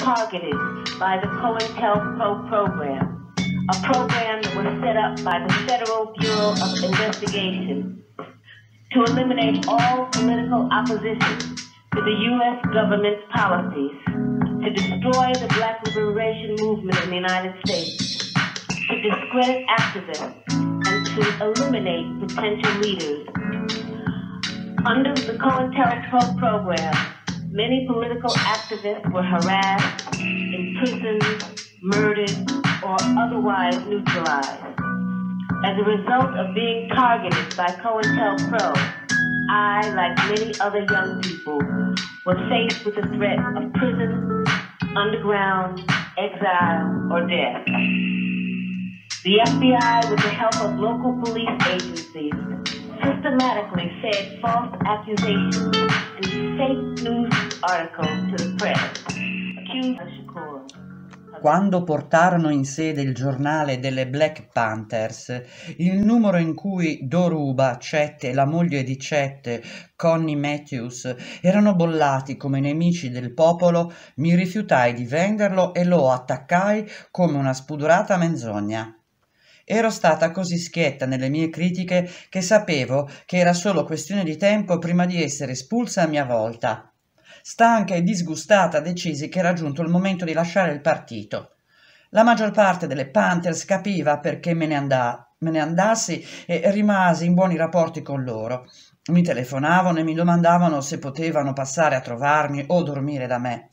targeted by the COINTELPRO program, a program that was set up by the Federal Bureau of Investigation to eliminate all political opposition to the U.S. government's policies, to destroy the black liberation movement in the United States, to discredit activists, and to eliminate potential leaders. Under the COINTELPRO program, Many political activists were harassed, imprisoned, murdered, or otherwise neutralized. As a result of being targeted by COINTELPRO, I, like many other young people, was faced with the threat of prison, underground, exile, or death. The FBI, with the help of local police agencies, systematically fed false accusations and fake news articles to the press, accused Shakur. Quando portarono in sede il giornale delle Black Panthers, il numero in cui Doruba, Chet e la moglie di Chet, Connie Matthews, erano bollati come nemici del popolo, mi rifiutai di venderlo e lo attaccai come una spudorata menzogna. Ero stata così schietta nelle mie critiche che sapevo che era solo questione di tempo prima di essere espulsa a mia volta. Stanca e disgustata decisi che era giunto il momento di lasciare il partito. La maggior parte delle Panthers capiva perché me ne, andà, me ne andassi e rimasi in buoni rapporti con loro. Mi telefonavano e mi domandavano se potevano passare a trovarmi o dormire da me.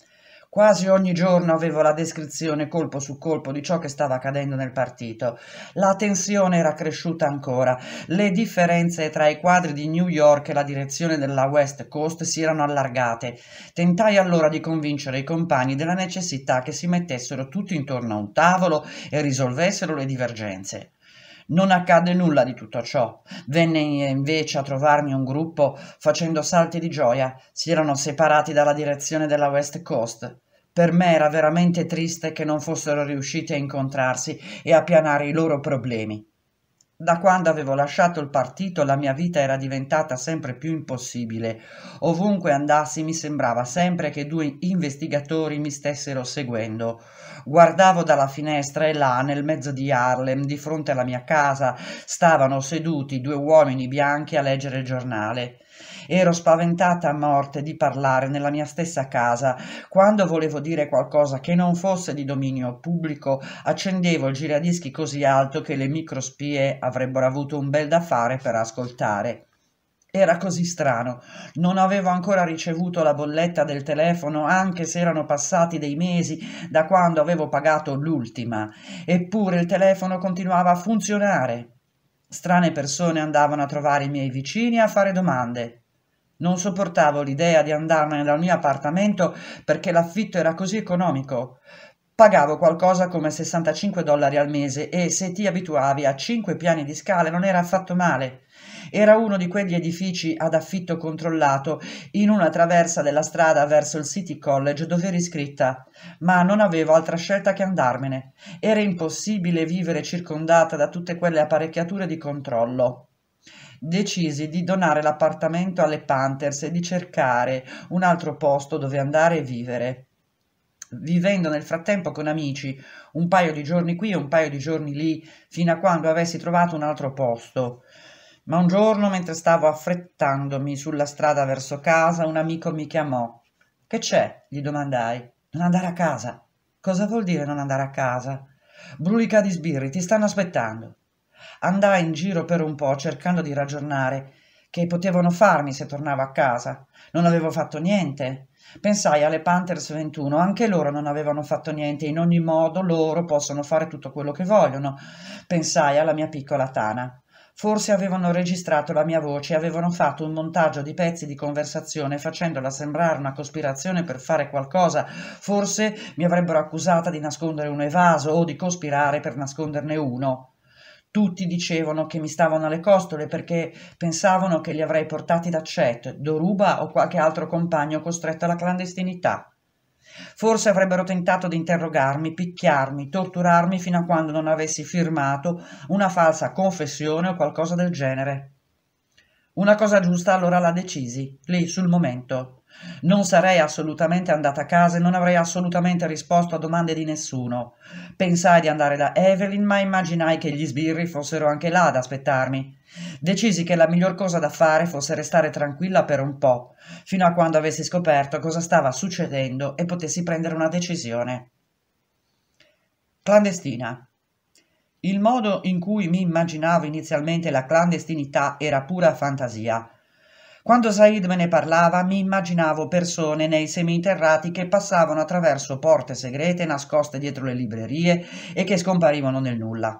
Quasi ogni giorno avevo la descrizione colpo su colpo di ciò che stava accadendo nel partito. La tensione era cresciuta ancora. Le differenze tra i quadri di New York e la direzione della West Coast si erano allargate. Tentai allora di convincere i compagni della necessità che si mettessero tutti intorno a un tavolo e risolvessero le divergenze. Non accadde nulla di tutto ciò. Venne invece a trovarmi un gruppo facendo salti di gioia. Si erano separati dalla direzione della West Coast. Per me era veramente triste che non fossero riusciti a incontrarsi e a pianare i loro problemi. Da quando avevo lasciato il partito la mia vita era diventata sempre più impossibile. Ovunque andassi mi sembrava sempre che due investigatori mi stessero seguendo. Guardavo dalla finestra e là, nel mezzo di Harlem, di fronte alla mia casa, stavano seduti due uomini bianchi a leggere il giornale. Ero spaventata a morte di parlare nella mia stessa casa. Quando volevo dire qualcosa che non fosse di dominio pubblico, accendevo il giradischi così alto che le microspie avrebbero avuto un bel da fare per ascoltare. Era così strano. Non avevo ancora ricevuto la bolletta del telefono, anche se erano passati dei mesi da quando avevo pagato l'ultima. Eppure il telefono continuava a funzionare. Strane persone andavano a trovare i miei vicini a fare domande. Non sopportavo l'idea di andarmene dal mio appartamento perché l'affitto era così economico. Pagavo qualcosa come 65 dollari al mese e se ti abituavi a 5 piani di scale non era affatto male. Era uno di quegli edifici ad affitto controllato in una traversa della strada verso il City College dove eri iscritta, ma non avevo altra scelta che andarmene. Era impossibile vivere circondata da tutte quelle apparecchiature di controllo. Decisi di donare l'appartamento alle Panthers e di cercare un altro posto dove andare e vivere vivendo nel frattempo con amici un paio di giorni qui e un paio di giorni lì, fino a quando avessi trovato un altro posto. Ma un giorno, mentre stavo affrettandomi sulla strada verso casa, un amico mi chiamò. Che c'è? gli domandai. Non andare a casa. Cosa vuol dire non andare a casa? Brulica di sbirri, ti stanno aspettando. Andai in giro per un po' cercando di ragionare che potevano farmi se tornavo a casa. Non avevo fatto niente. Pensai alle Panthers 21, anche loro non avevano fatto niente, in ogni modo loro possono fare tutto quello che vogliono. Pensai alla mia piccola Tana. Forse avevano registrato la mia voce e avevano fatto un montaggio di pezzi di conversazione facendola sembrare una cospirazione per fare qualcosa. Forse mi avrebbero accusata di nascondere un evaso o di cospirare per nasconderne uno. Tutti dicevano che mi stavano alle costole perché pensavano che li avrei portati da Chet, Doruba o qualche altro compagno costretto alla clandestinità. Forse avrebbero tentato di interrogarmi, picchiarmi, torturarmi fino a quando non avessi firmato una falsa confessione o qualcosa del genere. Una cosa giusta allora la decisi, lì sul momento. Non sarei assolutamente andata a casa e non avrei assolutamente risposto a domande di nessuno. Pensai di andare da Evelyn, ma immaginai che gli sbirri fossero anche là ad aspettarmi. Decisi che la miglior cosa da fare fosse restare tranquilla per un po', fino a quando avessi scoperto cosa stava succedendo e potessi prendere una decisione. Clandestina. Il modo in cui mi immaginavo inizialmente la clandestinità era pura fantasia quando Said me ne parlava mi immaginavo persone nei seminterrati che passavano attraverso porte segrete nascoste dietro le librerie e che scomparivano nel nulla.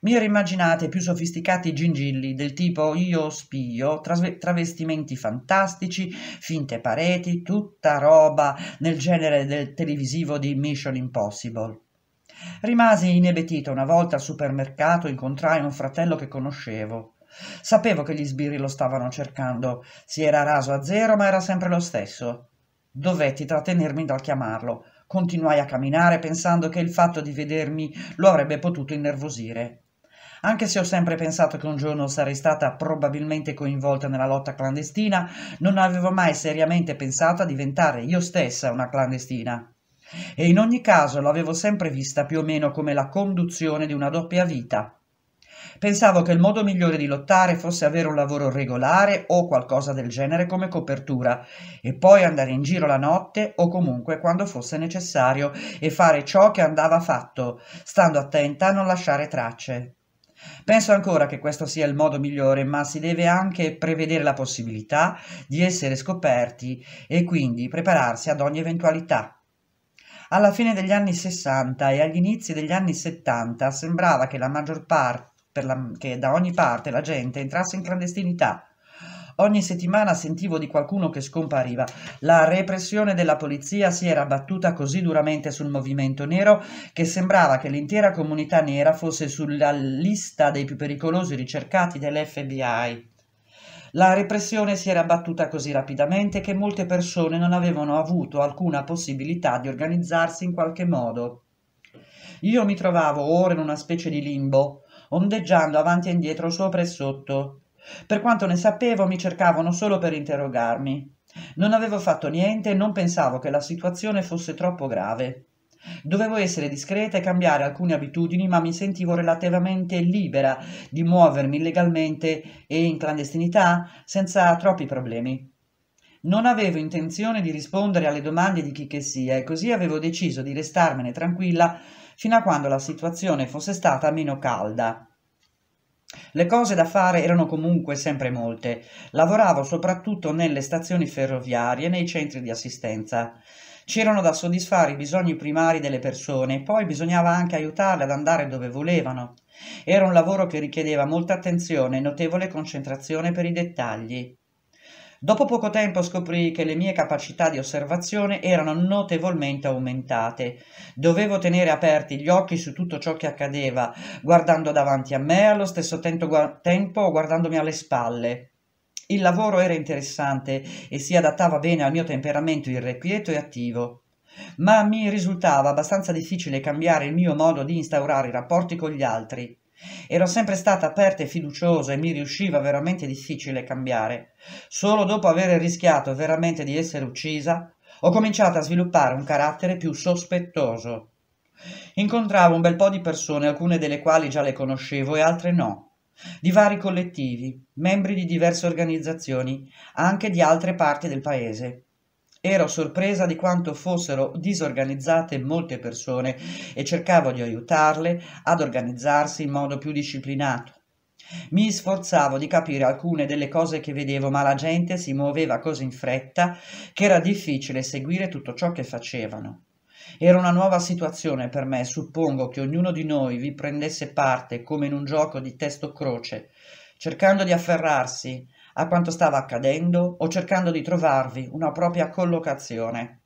Mi ero immaginate più sofisticati gingilli del tipo io spio, travestimenti fantastici, finte pareti, tutta roba nel genere del televisivo di Mission Impossible. Rimasi inebetita una volta al supermercato, incontrai un fratello che conoscevo. Sapevo che gli sbirri lo stavano cercando. Si era raso a zero, ma era sempre lo stesso. Dovetti trattenermi dal chiamarlo. Continuai a camminare pensando che il fatto di vedermi lo avrebbe potuto innervosire. Anche se ho sempre pensato che un giorno sarei stata probabilmente coinvolta nella lotta clandestina, non avevo mai seriamente pensato a diventare io stessa una clandestina. E in ogni caso l'avevo sempre vista più o meno come la conduzione di una doppia vita. Pensavo che il modo migliore di lottare fosse avere un lavoro regolare o qualcosa del genere come copertura e poi andare in giro la notte o comunque quando fosse necessario e fare ciò che andava fatto, stando attenta a non lasciare tracce. Penso ancora che questo sia il modo migliore, ma si deve anche prevedere la possibilità di essere scoperti e quindi prepararsi ad ogni eventualità. Alla fine degli anni 60 e agli inizi degli anni 70 sembrava che la maggior parte la, che da ogni parte la gente entrasse in clandestinità. Ogni settimana sentivo di qualcuno che scompariva. La repressione della polizia si era battuta così duramente sul movimento nero che sembrava che l'intera comunità nera fosse sulla lista dei più pericolosi ricercati dell'FBI. La repressione si era battuta così rapidamente che molte persone non avevano avuto alcuna possibilità di organizzarsi in qualche modo. Io mi trovavo ora in una specie di limbo, ondeggiando avanti e indietro sopra e sotto. Per quanto ne sapevo, mi cercavano solo per interrogarmi. Non avevo fatto niente e non pensavo che la situazione fosse troppo grave. Dovevo essere discreta e cambiare alcune abitudini, ma mi sentivo relativamente libera di muovermi legalmente e in clandestinità senza troppi problemi. Non avevo intenzione di rispondere alle domande di chi che sia e così avevo deciso di restarmene tranquilla fino a quando la situazione fosse stata meno calda. Le cose da fare erano comunque sempre molte. Lavoravo soprattutto nelle stazioni ferroviarie e nei centri di assistenza. C'erano da soddisfare i bisogni primari delle persone, poi bisognava anche aiutarle ad andare dove volevano. Era un lavoro che richiedeva molta attenzione e notevole concentrazione per i dettagli. Dopo poco tempo scoprì che le mie capacità di osservazione erano notevolmente aumentate. Dovevo tenere aperti gli occhi su tutto ciò che accadeva, guardando davanti a me allo stesso tempo guardandomi alle spalle. Il lavoro era interessante e si adattava bene al mio temperamento irrequieto e attivo ma mi risultava abbastanza difficile cambiare il mio modo di instaurare i rapporti con gli altri. Ero sempre stata aperta e fiduciosa e mi riusciva veramente difficile cambiare. Solo dopo aver rischiato veramente di essere uccisa, ho cominciato a sviluppare un carattere più sospettoso. Incontravo un bel po' di persone, alcune delle quali già le conoscevo e altre no, di vari collettivi, membri di diverse organizzazioni, anche di altre parti del paese. Ero sorpresa di quanto fossero disorganizzate molte persone e cercavo di aiutarle ad organizzarsi in modo più disciplinato. Mi sforzavo di capire alcune delle cose che vedevo, ma la gente si muoveva così in fretta che era difficile seguire tutto ciò che facevano. Era una nuova situazione per me, suppongo che ognuno di noi vi prendesse parte come in un gioco di testo croce, cercando di afferrarsi a quanto stava accadendo o cercando di trovarvi una propria collocazione.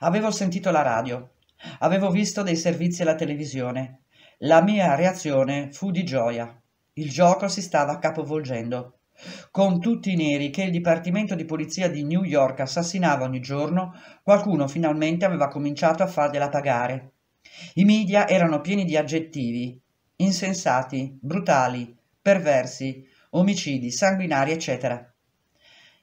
Avevo sentito la radio, avevo visto dei servizi alla televisione. La mia reazione fu di gioia. Il gioco si stava capovolgendo. Con tutti i neri che il Dipartimento di Polizia di New York assassinava ogni giorno, qualcuno finalmente aveva cominciato a fargliela pagare. I media erano pieni di aggettivi insensati, brutali, perversi, omicidi sanguinari, eccetera.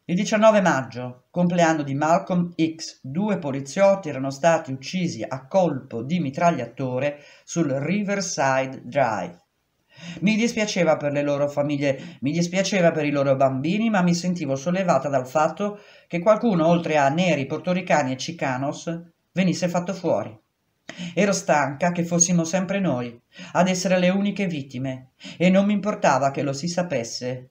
Il 19 maggio, compleanno di Malcolm X, due poliziotti erano stati uccisi a colpo di mitragliatore sul Riverside Drive. Mi dispiaceva per le loro famiglie, mi dispiaceva per i loro bambini, ma mi sentivo sollevata dal fatto che qualcuno, oltre a neri, portoricani e chicanos, venisse fatto fuori. Ero stanca che fossimo sempre noi ad essere le uniche vittime e non mi importava che lo si sapesse.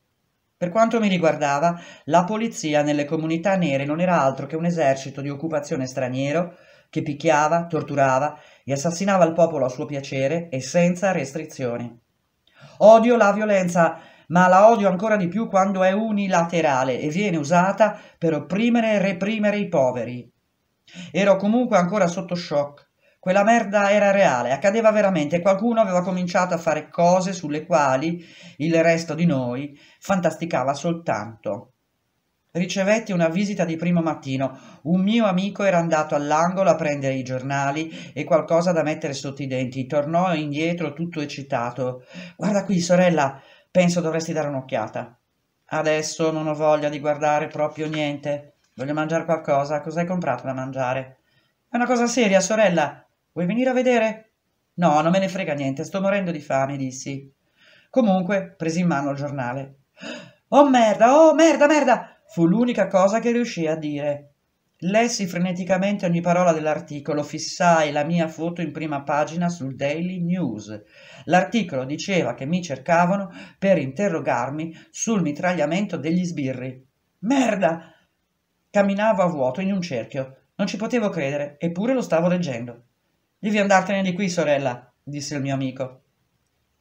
Per quanto mi riguardava, la polizia nelle comunità nere non era altro che un esercito di occupazione straniero che picchiava, torturava e assassinava il popolo a suo piacere e senza restrizioni. Odio la violenza, ma la odio ancora di più quando è unilaterale e viene usata per opprimere e reprimere i poveri. Ero comunque ancora sotto shock quella merda era reale, accadeva veramente qualcuno aveva cominciato a fare cose sulle quali il resto di noi fantasticava soltanto. Ricevetti una visita di primo mattino. Un mio amico era andato all'angolo a prendere i giornali e qualcosa da mettere sotto i denti. Tornò indietro tutto eccitato. Guarda qui, sorella, penso dovresti dare un'occhiata. Adesso non ho voglia di guardare proprio niente. Voglio mangiare qualcosa. Cos'hai comprato da mangiare? È una cosa seria, sorella. Vuoi venire a vedere? No, non me ne frega niente, sto morendo di fame, dissi. Comunque, presi in mano il giornale. Oh merda, oh merda, merda! Fu l'unica cosa che riuscii a dire. Lessi freneticamente ogni parola dell'articolo, fissai la mia foto in prima pagina sul Daily News. L'articolo diceva che mi cercavano per interrogarmi sul mitragliamento degli sbirri. Merda! Camminavo a vuoto in un cerchio. Non ci potevo credere, eppure lo stavo leggendo. Devi andartene di qui, sorella, disse il mio amico.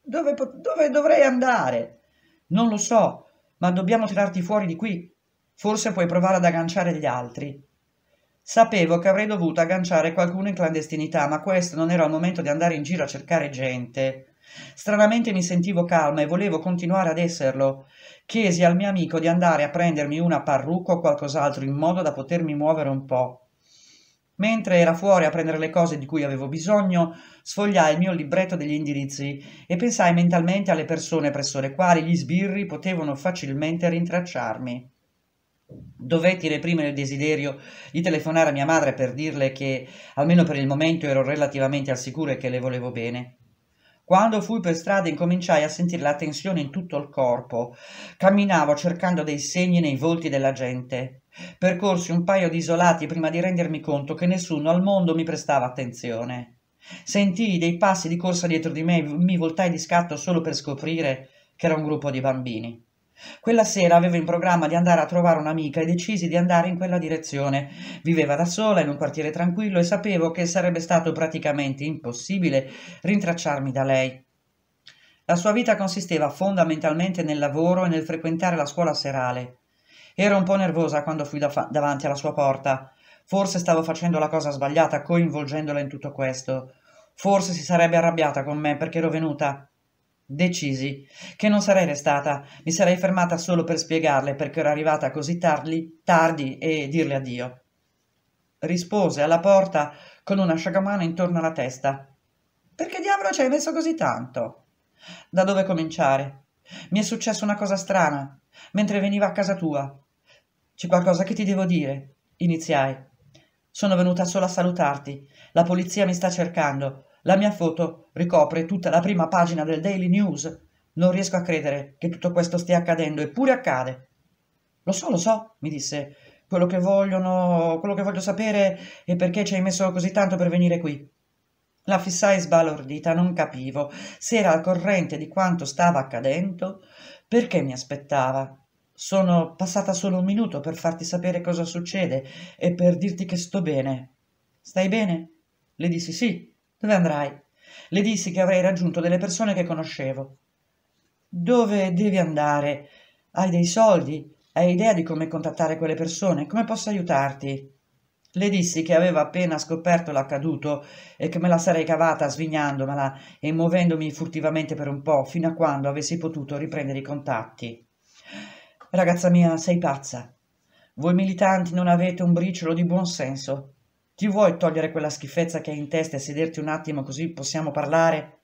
Dove, dove dovrei andare? Non lo so, ma dobbiamo tirarti fuori di qui. Forse puoi provare ad agganciare gli altri. Sapevo che avrei dovuto agganciare qualcuno in clandestinità, ma questo non era il momento di andare in giro a cercare gente. Stranamente mi sentivo calma e volevo continuare ad esserlo. Chiesi al mio amico di andare a prendermi una parrucca o qualcos'altro in modo da potermi muovere un po'. Mentre era fuori a prendere le cose di cui avevo bisogno, sfogliai il mio libretto degli indirizzi e pensai mentalmente alle persone presso le quali gli sbirri potevano facilmente rintracciarmi. Dovetti reprimere il desiderio di telefonare a mia madre per dirle che, almeno per il momento, ero relativamente al sicuro e che le volevo bene. Quando fui per strada incominciai a sentire la tensione in tutto il corpo. Camminavo cercando dei segni nei volti della gente. Percorsi un paio di isolati prima di rendermi conto che nessuno al mondo mi prestava attenzione. Sentii dei passi di corsa dietro di me e mi voltai di scatto solo per scoprire che era un gruppo di bambini. Quella sera avevo in programma di andare a trovare un'amica e decisi di andare in quella direzione. Viveva da sola in un quartiere tranquillo e sapevo che sarebbe stato praticamente impossibile rintracciarmi da lei. La sua vita consisteva fondamentalmente nel lavoro e nel frequentare la scuola serale. Ero un po' nervosa quando fui da davanti alla sua porta. Forse stavo facendo la cosa sbagliata coinvolgendola in tutto questo. Forse si sarebbe arrabbiata con me perché ero venuta Decisi che non sarei restata, mi sarei fermata solo per spiegarle perché ero arrivata così tardi, tardi e dirle addio. Rispose alla porta con una sciagamana intorno alla testa. Perché diavolo ci hai messo così tanto? Da dove cominciare? Mi è successa una cosa strana mentre veniva a casa tua. C'è qualcosa che ti devo dire, iniziai. Sono venuta solo a salutarti. La polizia mi sta cercando. La mia foto ricopre tutta la prima pagina del Daily News. Non riesco a credere che tutto questo stia accadendo, eppure accade. Lo so, lo so, mi disse. Quello che vogliono, quello che voglio sapere è perché ci hai messo così tanto per venire qui. La fissai sbalordita, non capivo se era al corrente di quanto stava accadendo, perché mi aspettava. Sono passata solo un minuto per farti sapere cosa succede e per dirti che sto bene. Stai bene? Le dissi sì, dove andrai? Le dissi che avrei raggiunto delle persone che conoscevo. Dove devi andare? Hai dei soldi? Hai idea di come contattare quelle persone? Come posso aiutarti? Le dissi che aveva appena scoperto l'accaduto e che me la sarei cavata svignandomela e muovendomi furtivamente per un po', fino a quando avessi potuto riprendere i contatti. Ragazza mia, sei pazza. Voi militanti non avete un briciolo di buon senso. Ti vuoi togliere quella schifezza che hai in testa e sederti un attimo così possiamo parlare?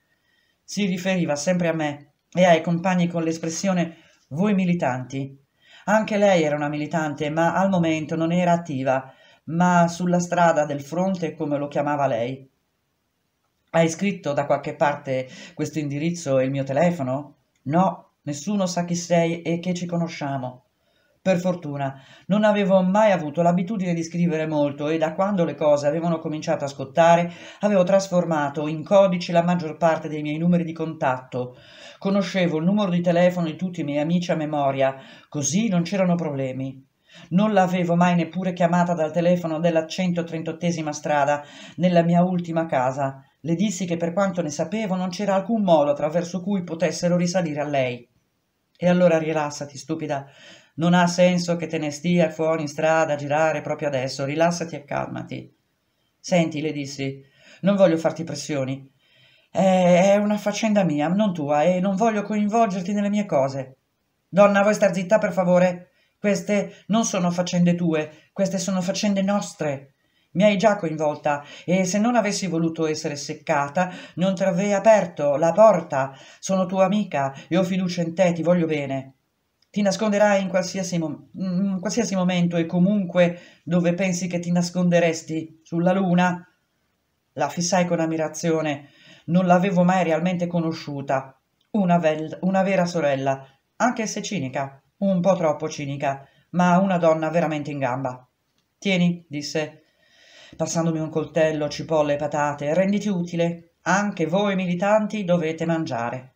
Si riferiva sempre a me e ai compagni con l'espressione voi militanti. Anche lei era una militante, ma al momento non era attiva, ma sulla strada del fronte, come lo chiamava lei. Hai scritto da qualche parte questo indirizzo e il mio telefono? No, nessuno sa chi sei e che ci conosciamo. Per fortuna, non avevo mai avuto l'abitudine di scrivere molto e da quando le cose avevano cominciato a scottare, avevo trasformato in codici la maggior parte dei miei numeri di contatto. Conoscevo il numero di telefono di tutti i miei amici a memoria, così non c'erano problemi. Non l'avevo mai neppure chiamata dal telefono della 138 strada, nella mia ultima casa. Le dissi che per quanto ne sapevo non c'era alcun modo attraverso cui potessero risalire a lei. E allora rilassati, stupida. Non ha senso che te ne stia fuori in strada a girare proprio adesso, rilassati e calmati. Senti, le dissi, non voglio farti pressioni. È una faccenda mia, non tua, e non voglio coinvolgerti nelle mie cose. Donna, vuoi star zitta, per favore? Queste non sono faccende tue, queste sono faccende nostre. Mi hai già coinvolta e se non avessi voluto essere seccata, non ti avrei aperto la porta. Sono tua amica e ho fiducia in te, ti voglio bene ti nasconderai in qualsiasi, mom- in qualsiasi, momento e comunque dove pensi che ti nasconderesti, sulla luna? La fissai con ammirazione, non l'avevo mai realmente conosciuta, una, vel- una vera sorella, anche se cinica, un po' troppo cinica, ma una donna veramente in gamba. Tieni, disse, passandomi un coltello, cipolle e patate, renditi utile, anche voi militanti dovete mangiare.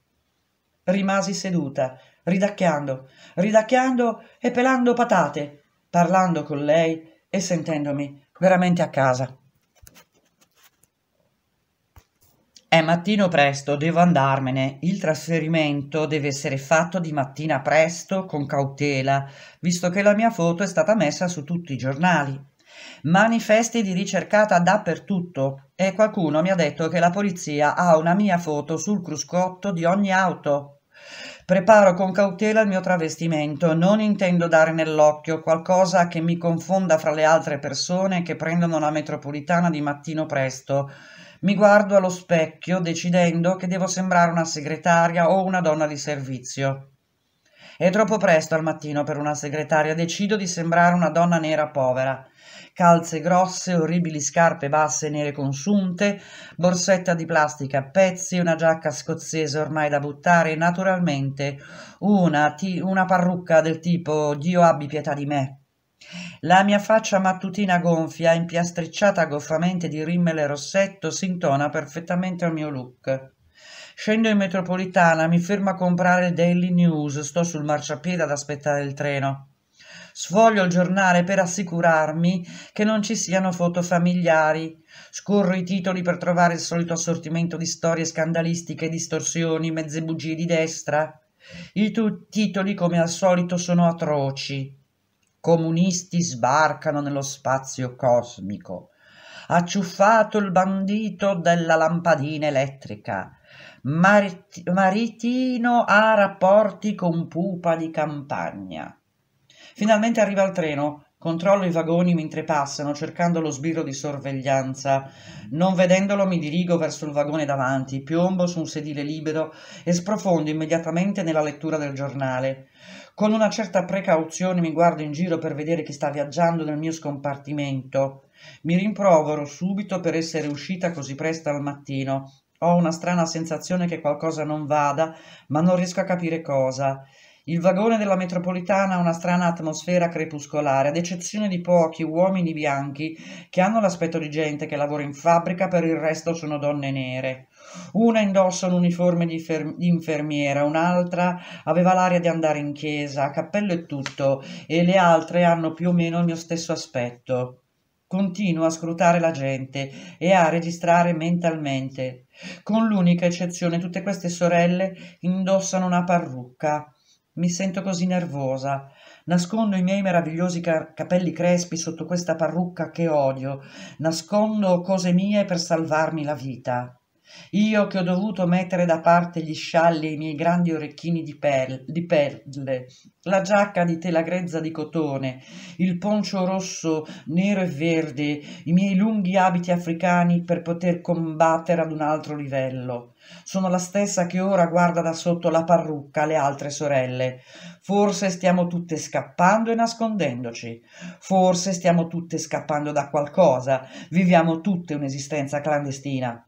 Rimasi seduta, ridacchiando, ridacchiando e pelando patate, parlando con lei e sentendomi veramente a casa. È mattino presto, devo andarmene. Il trasferimento deve essere fatto di mattina presto, con cautela, visto che la mia foto è stata messa su tutti i giornali. Manifesti di ricercata dappertutto e qualcuno mi ha detto che la polizia ha una mia foto sul cruscotto di ogni auto. Preparo con cautela il mio travestimento, non intendo dare nell'occhio qualcosa che mi confonda fra le altre persone che prendono la metropolitana di mattino presto. Mi guardo allo specchio decidendo che devo sembrare una segretaria o una donna di servizio. È troppo presto al mattino per una segretaria, decido di sembrare una donna nera povera. Calze grosse, orribili scarpe basse nere consunte, borsetta di plastica a pezzi, una giacca scozzese ormai da buttare e naturalmente una, una parrucca del tipo Dio abbi pietà di me. La mia faccia mattutina gonfia, impiastricciata goffamente di rimmel e rossetto, s'intona perfettamente al mio look. Scendo in metropolitana, mi fermo a comprare il Daily News, sto sul marciapiede ad aspettare il treno. Sfoglio il giornale per assicurarmi che non ci siano foto familiari. Scorro i titoli per trovare il solito assortimento di storie scandalistiche, distorsioni, mezze bugie di destra. I tu- titoli, come al solito, sono atroci. Comunisti sbarcano nello spazio cosmico. Acciuffato il bandito della lampadina elettrica. Marit- Maritino ha rapporti con Pupa di campagna. Finalmente arriva il treno, Controllo i vagoni mentre passano, cercando lo sbirro di sorveglianza. Non vedendolo mi dirigo verso il vagone davanti, piombo su un sedile libero e sprofondo immediatamente nella lettura del giornale. Con una certa precauzione mi guardo in giro per vedere chi sta viaggiando nel mio scompartimento. Mi rimprovero subito per essere uscita così presto al mattino, ho una strana sensazione che qualcosa non vada, ma non riesco a capire cosa. Il vagone della metropolitana ha una strana atmosfera crepuscolare, ad eccezione di pochi uomini bianchi che hanno l'aspetto di gente che lavora in fabbrica, per il resto sono donne nere. Una indossa un uniforme di, infermiera, un'altra aveva l'aria di andare in chiesa, cappello e tutto, e le altre hanno più o meno il mio stesso aspetto continuo a scrutare la gente e a registrare mentalmente. Con l'unica eccezione, tutte queste sorelle indossano una parrucca. Mi sento così nervosa. Nascondo i miei meravigliosi ca- capelli crespi sotto questa parrucca che odio. Nascondo cose mie per salvarmi la vita io che ho dovuto mettere da parte gli scialli e i miei grandi orecchini di, per, di perle, la giacca di tela grezza di cotone, il poncio rosso, nero e verde, i miei lunghi abiti africani per poter combattere ad un altro livello. Sono la stessa che ora guarda da sotto la parrucca le altre sorelle. Forse stiamo tutte scappando e nascondendoci. Forse stiamo tutte scappando da qualcosa. Viviamo tutte un'esistenza clandestina.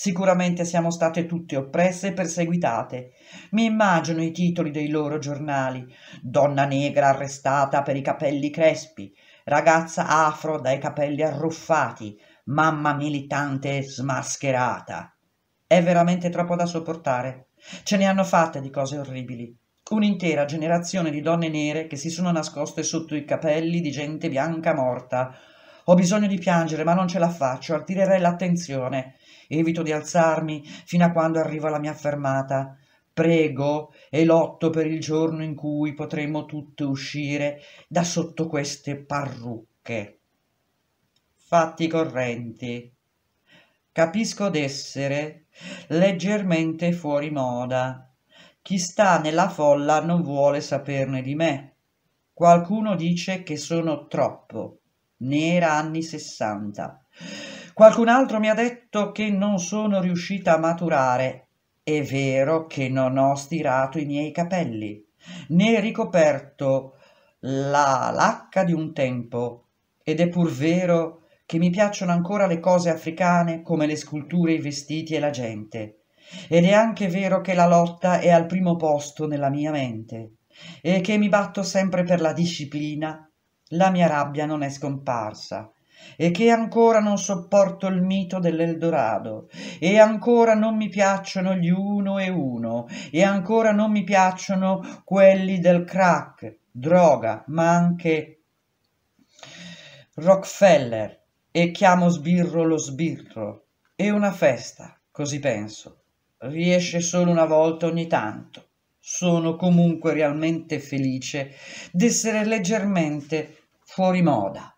Sicuramente siamo state tutte oppresse e perseguitate. Mi immagino i titoli dei loro giornali. Donna negra arrestata per i capelli crespi, ragazza afro dai capelli arruffati, mamma militante smascherata. È veramente troppo da sopportare. Ce ne hanno fatte di cose orribili. Un'intera generazione di donne nere che si sono nascoste sotto i capelli di gente bianca morta. Ho bisogno di piangere, ma non ce la faccio, attirerei l'attenzione evito di alzarmi fino a quando arriva la mia fermata. Prego e lotto per il giorno in cui potremo tutte uscire da sotto queste parrucche. Fatti correnti. Capisco d'essere leggermente fuori moda. Chi sta nella folla non vuole saperne di me. Qualcuno dice che sono troppo. Nera anni sessanta. Qualcun altro mi ha detto che non sono riuscita a maturare. È vero che non ho stirato i miei capelli, né ricoperto la lacca di un tempo, ed è pur vero che mi piacciono ancora le cose africane come le sculture, i vestiti e la gente. Ed è anche vero che la lotta è al primo posto nella mia mente e che mi batto sempre per la disciplina, la mia rabbia non è scomparsa e che ancora non sopporto il mito dell'Eldorado, e ancora non mi piacciono gli uno e uno, e ancora non mi piacciono quelli del crack, droga, ma anche Rockefeller, e chiamo sbirro lo sbirro. È una festa, così penso. Riesce solo una volta ogni tanto. Sono comunque realmente felice d'essere leggermente fuori moda.